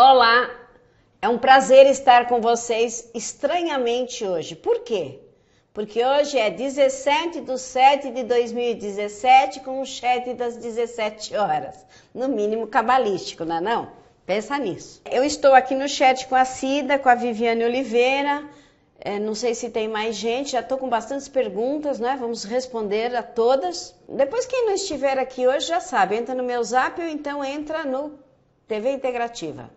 Olá, é um prazer estar com vocês estranhamente hoje. Por quê? Porque hoje é 17 de 7 de 2017 com o chat das 17 horas. No mínimo cabalístico, não é não? Pensa nisso. Eu estou aqui no chat com a Cida, com a Viviane Oliveira. É, não sei se tem mais gente, já estou com bastantes perguntas, né? Vamos responder a todas. Depois, quem não estiver aqui hoje já sabe, entra no meu zap ou então entra no TV Integrativa.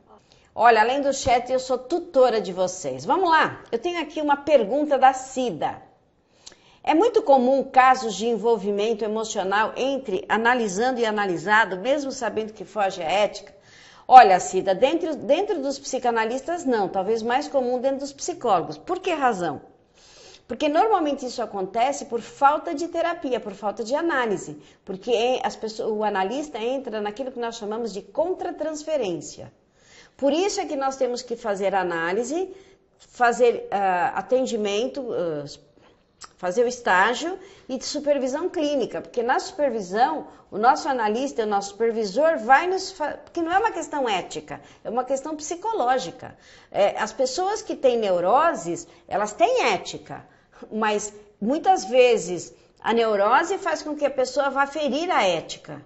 Olha, além do chat, eu sou tutora de vocês. Vamos lá, eu tenho aqui uma pergunta da Cida. É muito comum casos de envolvimento emocional entre analisando e analisado, mesmo sabendo que foge à ética? Olha, Cida, dentro, dentro dos psicanalistas, não, talvez mais comum dentro dos psicólogos. Por que razão? Porque normalmente isso acontece por falta de terapia, por falta de análise, porque pessoas, o analista entra naquilo que nós chamamos de contratransferência. Por isso é que nós temos que fazer análise, fazer uh, atendimento, uh, fazer o estágio e de supervisão clínica, porque na supervisão, o nosso analista, o nosso supervisor vai nos. Porque não é uma questão ética, é uma questão psicológica. É, as pessoas que têm neuroses, elas têm ética, mas muitas vezes a neurose faz com que a pessoa vá ferir a ética,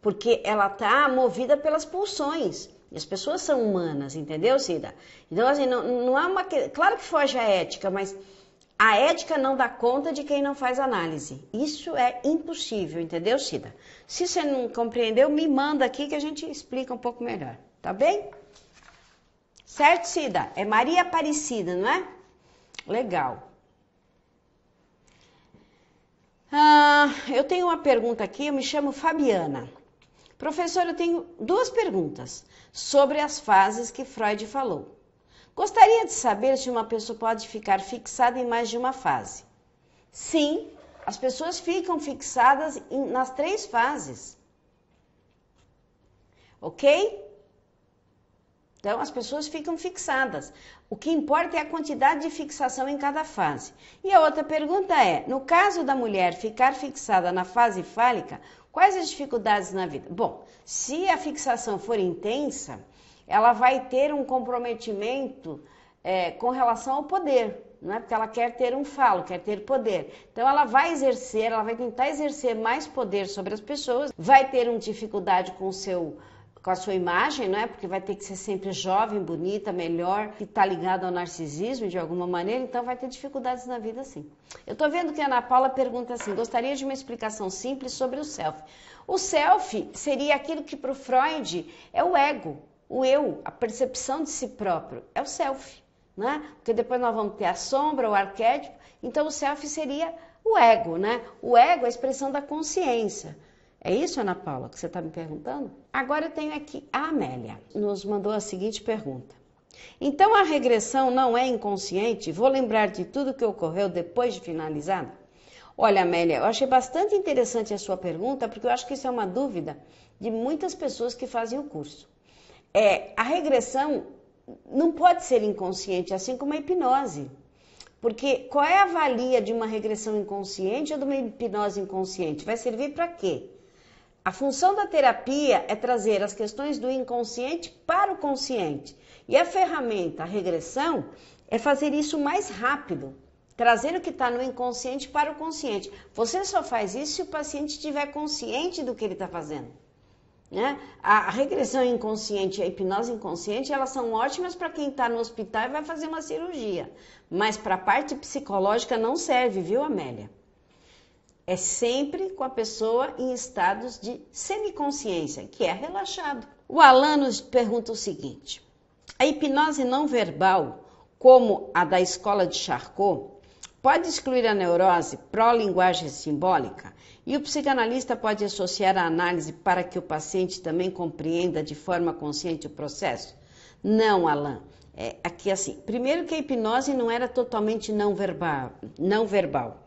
porque ela está movida pelas pulsões. E as pessoas são humanas, entendeu, Cida? Então, assim, não, não há uma. Claro que foge à ética, mas a ética não dá conta de quem não faz análise. Isso é impossível, entendeu, Cida? Se você não compreendeu, me manda aqui que a gente explica um pouco melhor, tá bem? Certo, Cida? É Maria Aparecida, não é? Legal. Ah, eu tenho uma pergunta aqui, eu me chamo Fabiana. Professor, eu tenho duas perguntas sobre as fases que Freud falou. Gostaria de saber se uma pessoa pode ficar fixada em mais de uma fase. Sim, as pessoas ficam fixadas nas três fases. Ok? Então, as pessoas ficam fixadas. O que importa é a quantidade de fixação em cada fase. E a outra pergunta é: no caso da mulher ficar fixada na fase fálica, Quais as dificuldades na vida? Bom, se a fixação for intensa, ela vai ter um comprometimento é, com relação ao poder, não é? Porque ela quer ter um falo, quer ter poder. Então ela vai exercer, ela vai tentar exercer mais poder sobre as pessoas, vai ter uma dificuldade com o seu com a sua imagem, não é? Porque vai ter que ser sempre jovem, bonita, melhor, e tá ligado ao narcisismo de alguma maneira, então vai ter dificuldades na vida sim. Eu tô vendo que a Ana Paula pergunta assim: "Gostaria de uma explicação simples sobre o self". O self seria aquilo que para o Freud é o ego, o eu, a percepção de si próprio, é o self, né? Porque depois nós vamos ter a sombra, o arquétipo, então o self seria o ego, né? O ego é a expressão da consciência. É isso, Ana Paula, que você está me perguntando? Agora eu tenho aqui a Amélia, nos mandou a seguinte pergunta. Então a regressão não é inconsciente? Vou lembrar de tudo que ocorreu depois de finalizada? Olha, Amélia, eu achei bastante interessante a sua pergunta, porque eu acho que isso é uma dúvida de muitas pessoas que fazem o curso. É, a regressão não pode ser inconsciente, assim como a hipnose. Porque qual é a valia de uma regressão inconsciente ou de uma hipnose inconsciente? Vai servir para quê? A função da terapia é trazer as questões do inconsciente para o consciente. E a ferramenta, a regressão, é fazer isso mais rápido, trazer o que está no inconsciente para o consciente. Você só faz isso se o paciente estiver consciente do que ele está fazendo. Né? A regressão inconsciente e a hipnose inconsciente, elas são ótimas para quem está no hospital e vai fazer uma cirurgia. Mas para a parte psicológica não serve, viu, Amélia? É sempre com a pessoa em estados de semiconsciência, que é relaxado. O Alan nos pergunta o seguinte: a hipnose não verbal, como a da escola de Charcot, pode excluir a neurose pró-linguagem simbólica? E o psicanalista pode associar a análise para que o paciente também compreenda de forma consciente o processo? Não, Alain. É, aqui assim, primeiro que a hipnose não era totalmente não verbal, não verbal.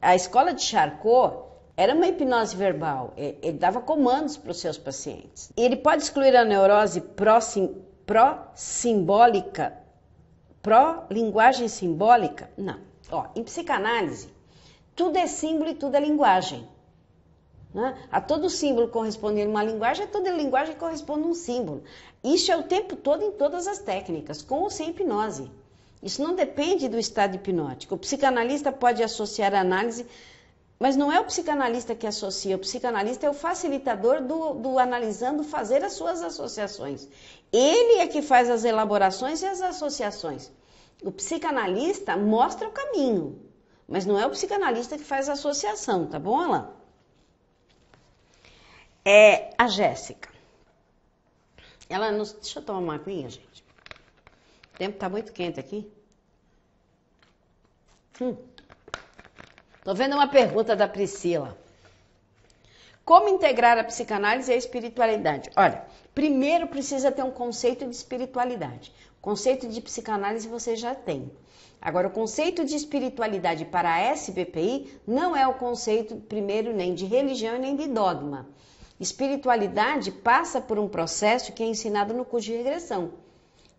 A escola de Charcot era uma hipnose verbal, ele dava comandos para os seus pacientes. Ele pode excluir a neurose pró-simbólica, pró-linguagem simbólica? Não. Ó, em psicanálise, tudo é símbolo e tudo é linguagem. Né? A todo símbolo correspondendo uma linguagem, a toda linguagem corresponde um símbolo. Isso é o tempo todo em todas as técnicas, com ou sem hipnose. Isso não depende do estado hipnótico. O psicanalista pode associar a análise, mas não é o psicanalista que associa. O psicanalista é o facilitador do, do analisando fazer as suas associações. Ele é que faz as elaborações e as associações. O psicanalista mostra o caminho, mas não é o psicanalista que faz a associação, tá bom, Alain? É a Jéssica. Ela nos. Deixa eu tomar uma aguinha, gente. O tempo tá muito quente aqui. Hum. Tô vendo uma pergunta da Priscila. Como integrar a psicanálise e a espiritualidade? Olha, primeiro precisa ter um conceito de espiritualidade. O conceito de psicanálise você já tem. Agora, o conceito de espiritualidade para a SBPI não é o conceito, primeiro, nem de religião nem de dogma. Espiritualidade passa por um processo que é ensinado no curso de regressão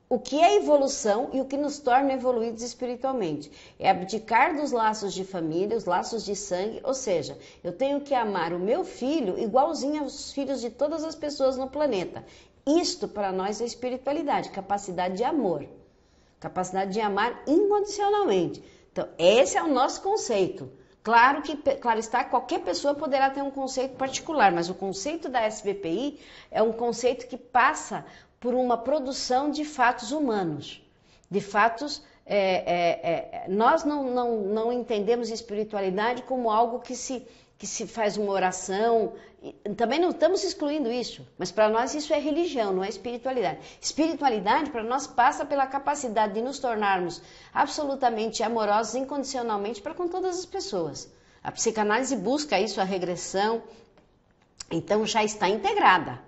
o que é evolução e o que nos torna evoluídos espiritualmente. É abdicar dos laços de família, os laços de sangue, ou seja, eu tenho que amar o meu filho igualzinho aos filhos de todas as pessoas no planeta. Isto para nós é espiritualidade, capacidade de amor, capacidade de amar incondicionalmente. Então, esse é o nosso conceito. Claro que, claro está, qualquer pessoa poderá ter um conceito particular, mas o conceito da SBPI é um conceito que passa por uma produção de fatos humanos, de fatos. É, é, é, nós não, não, não entendemos espiritualidade como algo que se, que se faz uma oração. Também não estamos excluindo isso, mas para nós isso é religião, não é espiritualidade. Espiritualidade para nós passa pela capacidade de nos tornarmos absolutamente amorosos incondicionalmente para com todas as pessoas. A psicanálise busca isso, a regressão, então já está integrada.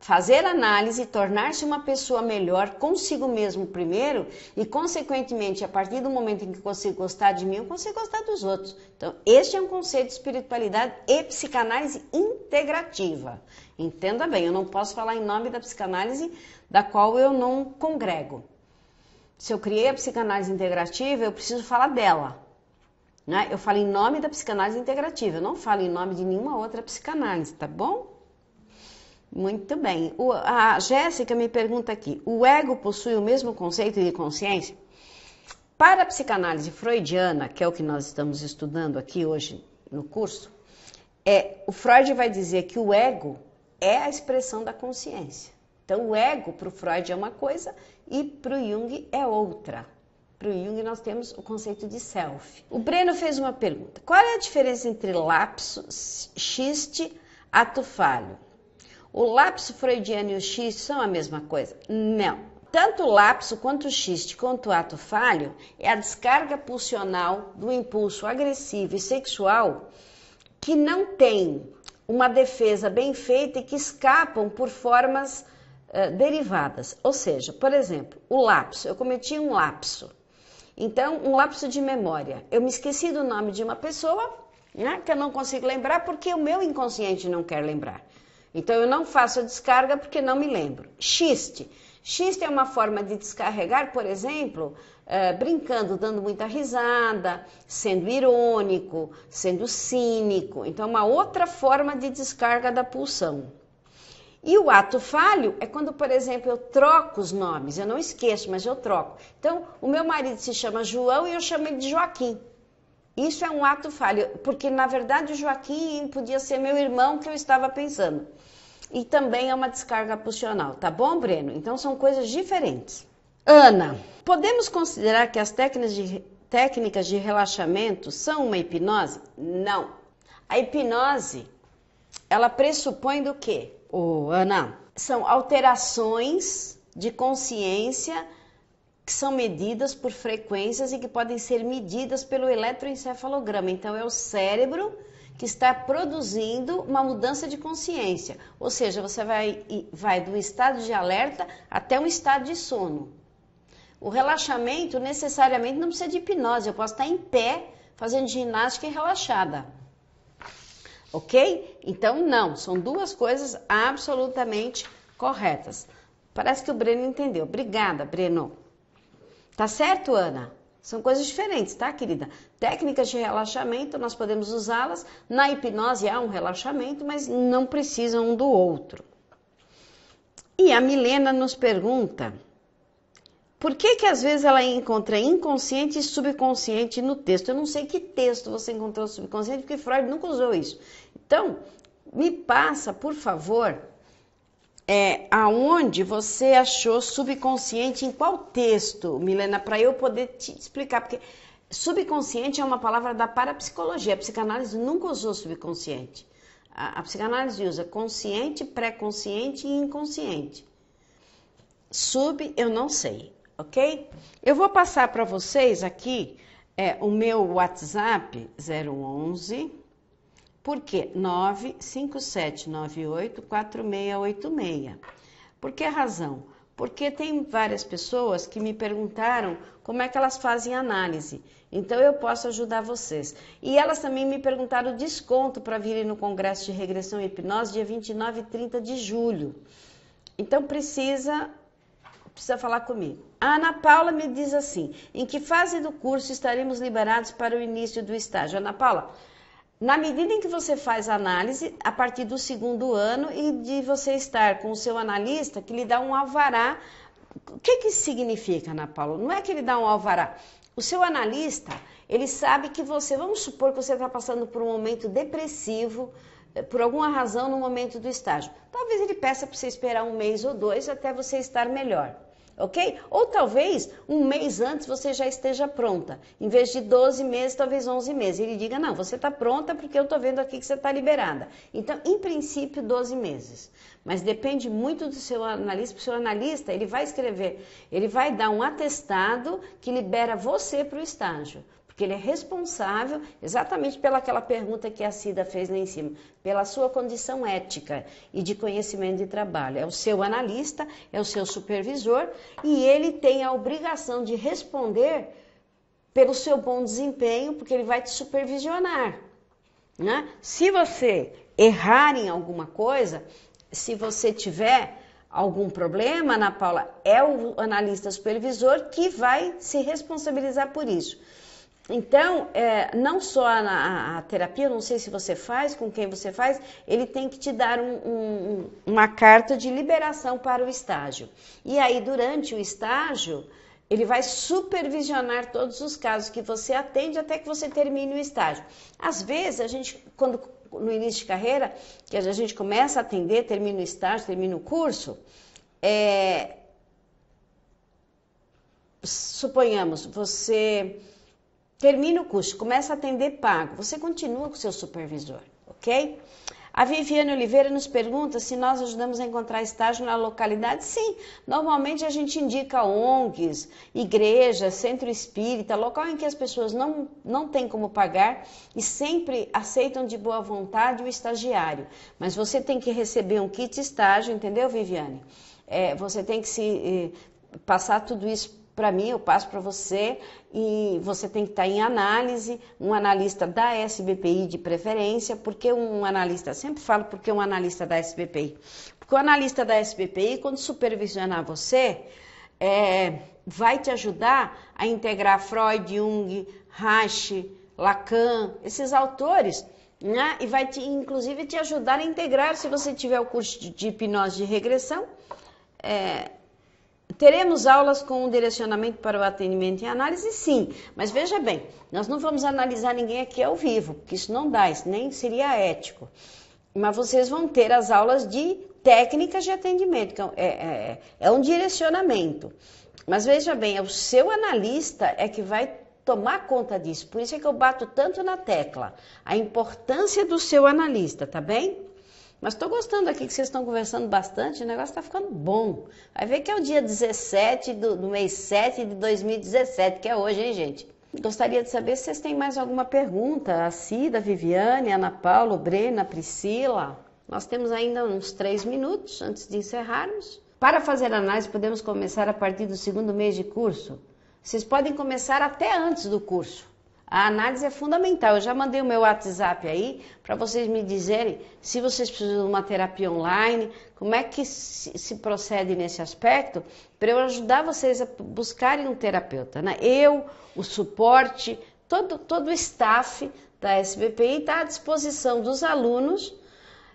Fazer análise, tornar-se uma pessoa melhor consigo mesmo primeiro e, consequentemente, a partir do momento em que consigo gostar de mim, eu consigo gostar dos outros. Então, este é um conceito de espiritualidade e psicanálise integrativa. Entenda bem, eu não posso falar em nome da psicanálise da qual eu não congrego. Se eu criei a psicanálise integrativa, eu preciso falar dela. Né? Eu falo em nome da psicanálise integrativa, eu não falo em nome de nenhuma outra psicanálise, tá bom? Muito bem. O, a Jéssica me pergunta aqui: o ego possui o mesmo conceito de consciência? Para a psicanálise freudiana, que é o que nós estamos estudando aqui hoje no curso, é, o Freud vai dizer que o ego é a expressão da consciência. Então, o ego para o Freud é uma coisa e para o Jung é outra. Para o Jung, nós temos o conceito de self. O Breno fez uma pergunta: qual é a diferença entre lapso, xiste, ato falho? O lapso freudiano e o xiste são a mesma coisa? Não. Tanto o lapso quanto o xiste, quanto o ato falho, é a descarga pulsional do impulso agressivo e sexual que não tem uma defesa bem feita e que escapam por formas uh, derivadas. Ou seja, por exemplo, o lapso. Eu cometi um lapso. Então, um lapso de memória. Eu me esqueci do nome de uma pessoa né, que eu não consigo lembrar porque o meu inconsciente não quer lembrar. Então eu não faço a descarga porque não me lembro. Xiste. Xiste é uma forma de descarregar, por exemplo, eh, brincando, dando muita risada, sendo irônico, sendo cínico. Então, é uma outra forma de descarga da pulsão. E o ato falho é quando, por exemplo, eu troco os nomes. Eu não esqueço, mas eu troco. Então, o meu marido se chama João e eu chamo ele de Joaquim. Isso é um ato falho, porque na verdade Joaquim podia ser meu irmão que eu estava pensando. E também é uma descarga pulsional, tá bom, Breno? Então são coisas diferentes. Ana, podemos considerar que as técnicas de, técnicas de relaxamento são uma hipnose? Não. A hipnose, ela pressupõe do quê? oh, Ana, são alterações de consciência que são medidas por frequências e que podem ser medidas pelo eletroencefalograma. Então, é o cérebro que está produzindo uma mudança de consciência. Ou seja, você vai, vai do estado de alerta até um estado de sono. O relaxamento necessariamente não precisa de hipnose, eu posso estar em pé fazendo ginástica e relaxada. Ok? Então, não, são duas coisas absolutamente corretas. Parece que o Breno entendeu. Obrigada, Breno. Tá certo, Ana? São coisas diferentes, tá, querida? Técnicas de relaxamento, nós podemos usá-las. Na hipnose há um relaxamento, mas não precisam um do outro. E a Milena nos pergunta: por que que às vezes ela encontra inconsciente e subconsciente no texto? Eu não sei que texto você encontrou subconsciente, porque Freud nunca usou isso. Então, me passa, por favor, é, aonde você achou subconsciente, em qual texto, Milena, para eu poder te explicar, porque subconsciente é uma palavra da parapsicologia, a psicanálise nunca usou subconsciente. A, a psicanálise usa consciente, pré-consciente e inconsciente. Sub, eu não sei, ok? Eu vou passar para vocês aqui é, o meu WhatsApp 011 por quê? 957984686. Por que razão? Porque tem várias pessoas que me perguntaram como é que elas fazem análise. Então eu posso ajudar vocês. E elas também me perguntaram desconto para virem no Congresso de Regressão e Hipnose dia 29 e 30 de julho. Então precisa precisa falar comigo. A Ana Paula me diz assim: "Em que fase do curso estaremos liberados para o início do estágio?" Ana Paula, na medida em que você faz análise, a partir do segundo ano e de você estar com o seu analista que lhe dá um alvará. O que, que isso significa, Ana Paula? Não é que ele dá um alvará. O seu analista, ele sabe que você, vamos supor que você está passando por um momento depressivo, eh, por alguma razão no momento do estágio. Talvez ele peça para você esperar um mês ou dois até você estar melhor ok? Ou talvez um mês antes você já esteja pronta. Em vez de 12 meses, talvez 11 meses. Ele diga: não, você está pronta porque eu estou vendo aqui que você está liberada. Então, em princípio, 12 meses. Mas depende muito do seu analista, o seu analista ele vai escrever, ele vai dar um atestado que libera você para o estágio porque ele é responsável exatamente pelaquela pergunta que a Cida fez lá em cima, pela sua condição ética e de conhecimento de trabalho. É o seu analista, é o seu supervisor e ele tem a obrigação de responder pelo seu bom desempenho, porque ele vai te supervisionar. Né? Se você errar em alguma coisa, se você tiver algum problema, Ana Paula, é o analista supervisor que vai se responsabilizar por isso. Então, é, não só a, a, terapia, não sei se você faz, com quem você faz, ele tem que te dar um, um, uma carta de liberação para o estágio. E aí, durante o estágio, ele vai supervisionar todos os casos que você atende até que você termine o estágio. Às vezes, a gente, quando no início de carreira, que a gente começa a atender, termina o estágio, termina o curso, é, suponhamos, você Termina o curso, começa a atender pago. Você continua com seu supervisor, ok? A Viviane Oliveira nos pergunta se nós ajudamos a encontrar estágio na localidade. Sim, normalmente a gente indica ONGs, igreja, centro espírita, local em que as pessoas não, não têm como pagar e sempre aceitam de boa vontade o estagiário. Mas você tem que receber um kit estágio, entendeu, Viviane? É, você tem que se eh, passar tudo isso para mim, eu passo para você e você tem que estar tá em análise, um analista da SBPI de preferência, porque um analista, sempre falo porque um analista da SBPI, porque o analista da SBPI, quando supervisionar você, é, vai te ajudar a integrar Freud, Jung, Rasch, Lacan, esses autores, né? E vai te, inclusive te ajudar a integrar, se você tiver o curso de, de hipnose de regressão, é, Teremos aulas com o direcionamento para o atendimento e análise, sim, mas veja bem, nós não vamos analisar ninguém aqui ao vivo, porque isso não dá, isso nem seria ético. Mas vocês vão ter as aulas de técnicas de atendimento, que é, é, é, é um direcionamento. Mas veja bem, é o seu analista é que vai tomar conta disso, por isso é que eu bato tanto na tecla, a importância do seu analista, tá bem? Mas estou gostando aqui que vocês estão conversando bastante, o negócio está ficando bom. Vai ver que é o dia 17 do, do mês 7 de 2017, que é hoje, hein, gente? Gostaria de saber se vocês têm mais alguma pergunta. A Cida, a Viviane, a Ana Paula, o Breno, a Priscila. Nós temos ainda uns três minutos antes de encerrarmos. Para fazer análise, podemos começar a partir do segundo mês de curso. Vocês podem começar até antes do curso. A análise é fundamental. Eu já mandei o meu WhatsApp aí para vocês me dizerem se vocês precisam de uma terapia online, como é que se procede nesse aspecto, para eu ajudar vocês a buscarem um terapeuta. Né? Eu, o suporte, todo, todo o staff da SBPI está à disposição dos alunos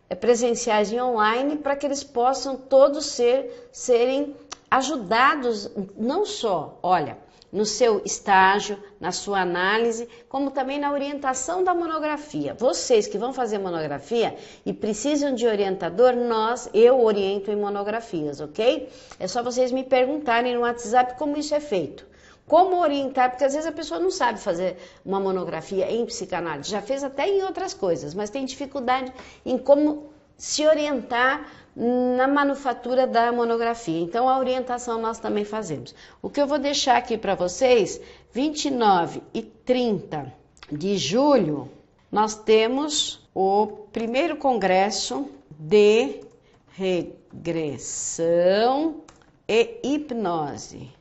eh, presenciais e online para que eles possam todos ser, serem ajudados, não só, olha no seu estágio, na sua análise, como também na orientação da monografia. Vocês que vão fazer monografia e precisam de orientador, nós, eu oriento em monografias, ok? É só vocês me perguntarem no WhatsApp como isso é feito. Como orientar, porque às vezes a pessoa não sabe fazer uma monografia em psicanálise, já fez até em outras coisas, mas tem dificuldade em como se orientar na manufatura da monografia. Então, a orientação nós também fazemos. O que eu vou deixar aqui para vocês, 29 e 30 de julho, nós temos o primeiro congresso de regressão e hipnose,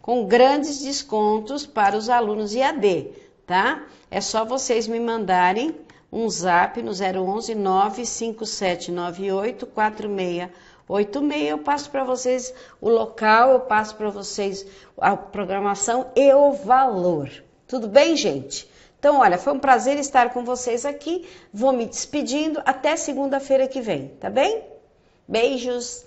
com grandes descontos para os alunos IAD, tá? É só vocês me mandarem um zap no 011 95798 4686. Eu passo para vocês o local, eu passo para vocês a programação e o valor. Tudo bem, gente? Então, olha, foi um prazer estar com vocês aqui. Vou me despedindo até segunda-feira que vem, tá bem? Beijos!